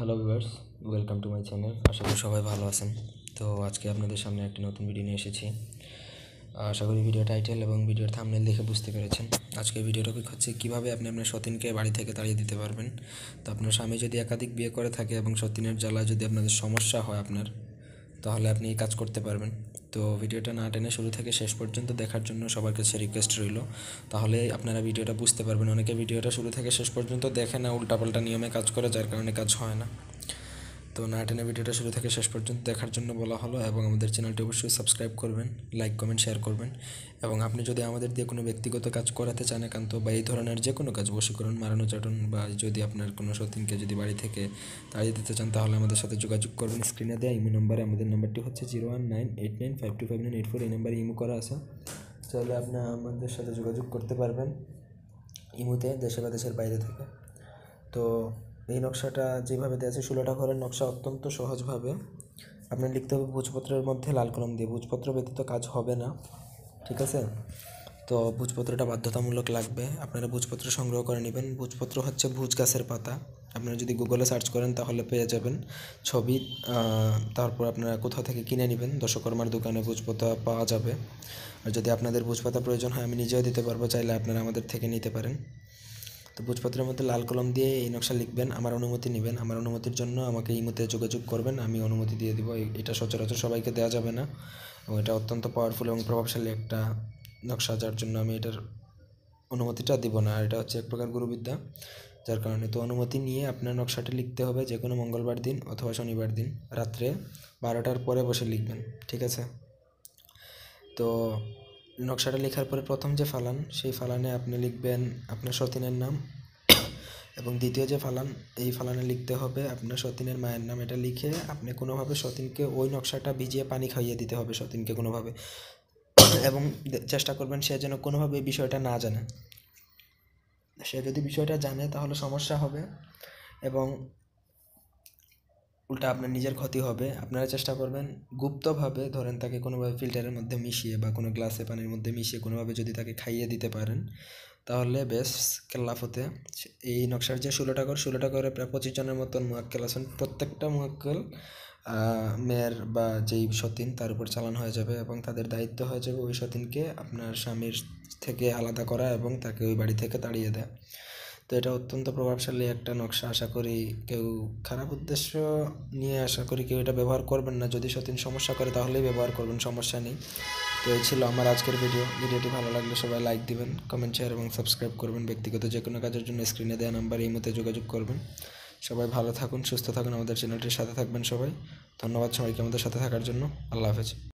hello viewers welcome to my channel আশা করি সবাই ভালো আছেন তো আজকে আপনাদের সামনে একটি নতুন ভিডিও নিয়ে এসেছি আশা করি ভিডিও টাইটেল এবং ভিডিওর থামনেল দেখে বুঝতে পেরেছেন আজকে ভিডিও টপিক হচ্ছে কীভাবে আপনি আপনার সতীনকে বাড়ি থেকে তাড়িয়ে দিতে পারবেন তো আপনার স্বামী যদি একাধিক বিয়ে করে থাকে এবং সতীনের জ্বালা যদি আপনাদের সমস্যা হয় আপনার তাহলে আপনি কাজ করতে পারবেন তো ভিডিওটা না টেনে শুরু থেকে শেষ পর্যন্ত দেখার জন্য সবার কাছে রিকোয়েস্ট রইল তাহলে আপনারা ভিডিওটা বুঝতে পারবেন অনেকে ভিডিওটা শুরু থেকে শেষ পর্যন্ত দেখে না উল্টাপাল্টা নিয়মে কাজ করে যার কারণে কাজ হয় না তো না টেনে ভিডিওটা শুরু থেকে শেষ পর্যন্ত দেখার জন্য বলা হলো এবং আমাদের চ্যানেলটি অবশ্যই সাবস্ক্রাইব করবেন লাইক কমেন্ট শেয়ার করবেন এবং আপনি যদি আমাদের দিয়ে কোনো ব্যক্তিগত কাজ করাতে চান একান্ত বা এই ধরনের যে কোনো কাজ বশীকরণ মারানো চাটন বা যদি আপনার কোনো সতীনকে যদি বাড়ি থেকে তাড়িয়ে দিতে চান তাহলে আমাদের সাথে যোগাযোগ করবেন স্ক্রিনে দেয় ইমো নম্বরে আমাদের নাম্বারটি হচ্ছে zero one nine eight nine five two five nine eight four এই নাম্বারে ইমো করা আছে তাহলে আপনি আমাদের সাথে যোগাযোগ করতে পারবেন ইমোতে দেশে বা দেশের বাইরে থেকে তো এই নকশাটা যেভাবে দেওয়া আছে ষোলোটা ঘরের নকশা অত্যন্ত সহজভাবে আপনার লিখতে হবে ভোজপত্রের মধ্যে লাল কলম দিয়ে ভোজপত্র ব্যতীত কাজ হবে না ঠিক আছে তো ভোজপত্রটা বাধ্যতামূলক লাগবে আপনারা ভোজপত্র সংগ্রহ করে নেবেন ভোজপত্র হচ্ছে ভুজ গাছের পাতা আপনারা যদি গুগলে সার্চ করেন তাহলে পেয়ে যাবেন ছবি তারপর আপনারা কোথাও থেকে কিনে নেবেন দশকর্মার দোকানে ভোজপাতা পাওয়া যাবে আর যদি আপনাদের ভোজপাতা প্রয়োজন হয় আমি নিজেও দিতে পারবো চাইলে আপনারা আমাদের থেকে নিতে পারেন তো বুঝপত্রের মধ্যে লাল কলম দিয়ে এই নকশা লিখবেন আমার অনুমতি নেবেন আমার অনুমতির জন্য আমাকে এই মধ্যে যোগাযোগ করবেন আমি অনুমতি দিয়ে দেবো এটা সচরাচর সবাইকে দেওয়া যাবে না এবং এটা অত্যন্ত পাওয়ারফুল এবং প্রভাবশালী একটা নকশা যার জন্য আমি এটার অনুমতিটা দিব না আর এটা হচ্ছে এক প্রকার গুরুবিদ্যা যার কারণে তো অনুমতি নিয়ে আপনার নকশাটি লিখতে হবে যে কোনো মঙ্গলবার দিন অথবা শনিবার দিন রাত্রে বারোটার পরে বসে লিখবেন ঠিক আছে তো নকশাটা লেখার পরে প্রথম যে ফালান সেই ফালানে আপনি লিখবেন আপনার সতীনের নাম এবং দ্বিতীয় যে ফালান এই ফালানে লিখতে হবে আপনার সতীনের মায়ের নাম এটা লিখে আপনি কোনোভাবে সতীনকে ওই নকশাটা ভিজিয়ে পানি খাইয়ে দিতে হবে সতীনকে কোনোভাবে এবং চেষ্টা করবেন সে যেন কোনোভাবে এই বিষয়টা না জানে সে যদি বিষয়টা জানে তাহলে সমস্যা হবে এবং উল্টা আপনার নিজের ক্ষতি হবে আপনারা চেষ্টা করবেন গুপ্তভাবে ধরেন তাকে কোনোভাবে ফিল্টারের মধ্যে মিশিয়ে বা কোনো গ্লাসে পানির মধ্যে মিশিয়ে কোনোভাবে যদি তাকে খাইয়ে দিতে পারেন তাহলে বেশ কেল্লাফতে এই নকশার যে ষোলোটা করে ষোলোটা করে প্রায় পঁচিশ জনের মতন মোয়াক্কেল আছেন প্রত্যেকটা মোয়াক্কেল মেয়ের বা যেই সতীন তার উপর চালান হয়ে যাবে এবং তাদের দায়িত্ব হয়ে যাবে ওই সতীনকে আপনার স্বামীর থেকে আলাদা করা এবং তাকে ওই বাড়ি থেকে তাড়িয়ে দেয় তো এটা অত্যন্ত প্রভাবশালী একটা নকশা আশা করি কেউ খারাপ উদ্দেশ্য নিয়ে আশা করি কেউ এটা ব্যবহার করবেন না যদি সতীন সমস্যা করে তাহলেই ব্যবহার করবেন সমস্যা নেই তো এই ছিল আমার আজকের ভিডিও ভিডিওটি ভালো লাগলে সবাই লাইক দিবেন কমেন্ট শেয়ার এবং সাবস্ক্রাইব করবেন ব্যক্তিগত যে কোনো কাজের জন্য স্ক্রিনে দেওয়া নাম্বার এই মতে যোগাযোগ করবেন সবাই ভালো থাকুন সুস্থ থাকুন আমাদের চ্যানেলটির সাথে থাকবেন সবাই ধন্যবাদ সবাইকে আমাদের সাথে থাকার জন্য আল্লাহ হাফেজ